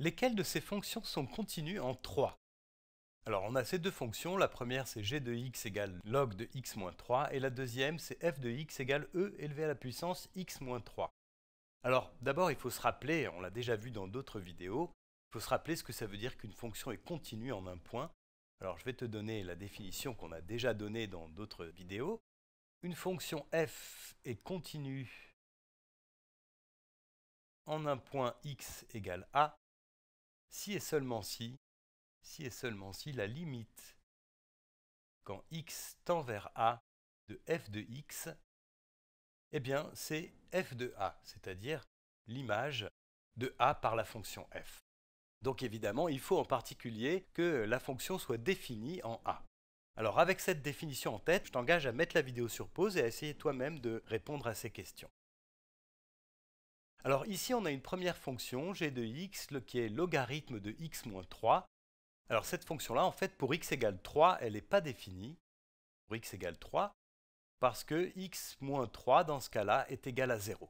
Lesquelles de ces fonctions sont continues en 3 Alors on a ces deux fonctions, la première c'est g de x égale log de x moins 3 et la deuxième c'est f de x égale e élevé à la puissance x moins 3. Alors d'abord il faut se rappeler, on l'a déjà vu dans d'autres vidéos, il faut se rappeler ce que ça veut dire qu'une fonction est continue en un point. Alors je vais te donner la définition qu'on a déjà donnée dans d'autres vidéos. Une fonction f est continue en un point x égale a si et seulement si, seulement si la limite quand x tend vers a de f de x, eh bien c'est f de a, c'est-à-dire l'image de a par la fonction f. Donc évidemment, il faut en particulier que la fonction soit définie en a. Alors avec cette définition en tête, je t'engage à mettre la vidéo sur pause et à essayer toi-même de répondre à ces questions. Alors ici, on a une première fonction, g de x, qui est logarithme de x moins 3. Alors cette fonction-là, en fait, pour x égale 3, elle n'est pas définie, pour x égale 3, parce que x moins 3, dans ce cas-là, est égal à 0.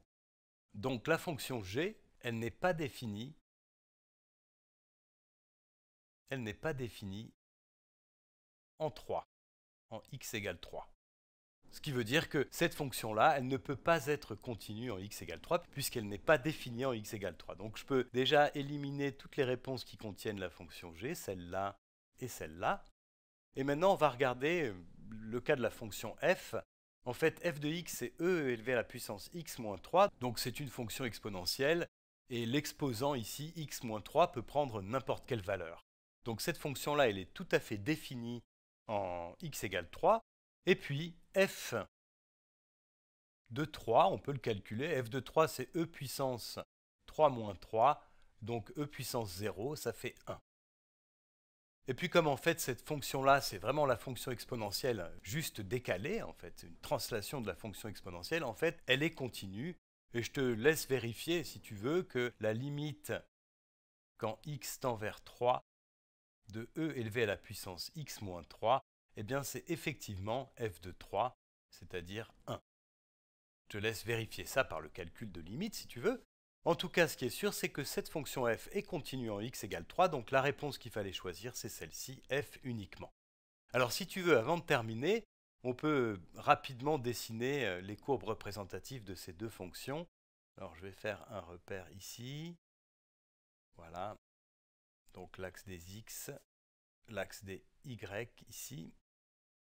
Donc la fonction g, elle n'est pas définie, elle n'est pas définie en 3, en x égale 3. Ce qui veut dire que cette fonction-là, elle ne peut pas être continue en x égale 3 puisqu'elle n'est pas définie en x égale 3. Donc je peux déjà éliminer toutes les réponses qui contiennent la fonction g, celle-là et celle-là. Et maintenant, on va regarder euh, le cas de la fonction f. En fait, f de x, c'est e élevé à la puissance x moins 3, donc c'est une fonction exponentielle, et l'exposant ici, x moins 3, peut prendre n'importe quelle valeur. Donc cette fonction-là, elle est tout à fait définie en x égale 3, et puis f de 3, on peut le calculer, f de 3 c'est e puissance 3 moins 3, donc e puissance 0, ça fait 1. Et puis comme en fait cette fonction-là, c'est vraiment la fonction exponentielle juste décalée, en fait, une translation de la fonction exponentielle, en fait, elle est continue. Et je te laisse vérifier, si tu veux, que la limite quand x tend vers 3 de e élevé à la puissance x moins 3, eh bien, c'est effectivement f de 3, c'est-à-dire 1. Je te laisse vérifier ça par le calcul de limite si tu veux. En tout cas, ce qui est sûr, c'est que cette fonction f est continue en x égale 3, donc la réponse qu'il fallait choisir, c'est celle-ci, f uniquement. Alors si tu veux, avant de terminer, on peut rapidement dessiner euh, les courbes représentatives de ces deux fonctions. Alors je vais faire un repère ici. Voilà. Donc l'axe des x, l'axe des y ici,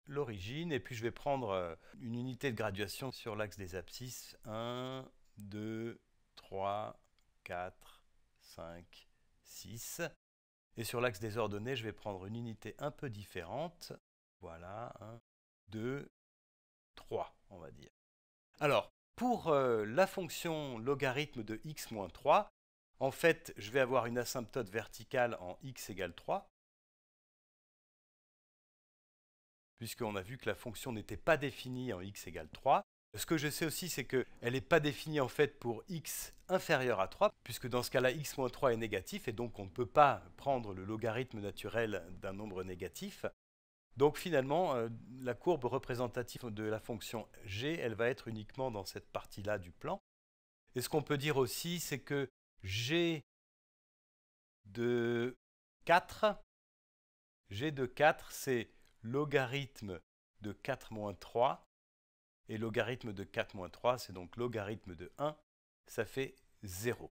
l'origine, et puis je vais prendre euh, une unité de graduation sur l'axe des abscisses. 1, 2, 3, 4, 5, 6. Et sur l'axe des ordonnées, je vais prendre une unité un peu différente. Voilà, 1, 2, 3, on va dire. Alors, pour euh, la fonction logarithme de x-3, en fait, je vais avoir une asymptote verticale en x égale 3, puisqu'on a vu que la fonction n'était pas définie en x égale 3. Ce que je sais aussi, c'est qu'elle n'est pas définie en fait pour x inférieur à 3, puisque dans ce cas-là, x moins 3 est négatif, et donc on ne peut pas prendre le logarithme naturel d'un nombre négatif. Donc finalement, euh, la courbe représentative de la fonction g, elle va être uniquement dans cette partie-là du plan. Et ce qu'on peut dire aussi, c'est que g de 4, g de 4, c'est logarithme de 4 3. Et logarithme de 4 3, c'est donc logarithme de 1, ça fait 0.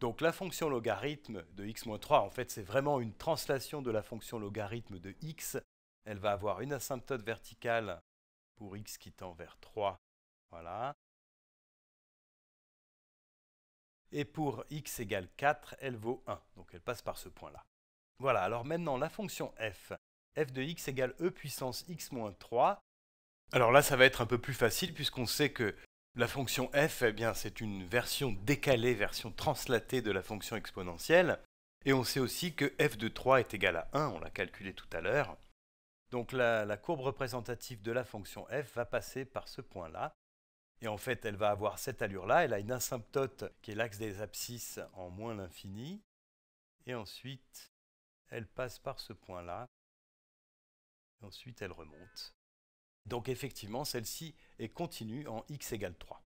Donc la fonction logarithme de x-3, en fait, c'est vraiment une translation de la fonction logarithme de x. Elle va avoir une asymptote verticale pour x qui tend vers 3. Voilà. Et pour x égale 4, elle vaut 1. Donc elle passe par ce point-là. Voilà, alors maintenant la fonction f, f de x égale e puissance x moins 3. Alors là, ça va être un peu plus facile puisqu'on sait que la fonction f, eh bien, c'est une version décalée, version translatée de la fonction exponentielle. Et on sait aussi que f de 3 est égal à 1, on l'a calculé tout à l'heure. Donc la, la courbe représentative de la fonction f va passer par ce point-là. Et en fait, elle va avoir cette allure-là. Elle a une asymptote qui est l'axe des abscisses en moins l'infini. Et ensuite, elle passe par ce point-là. Ensuite, elle remonte. Donc effectivement, celle-ci est continue en x égale 3.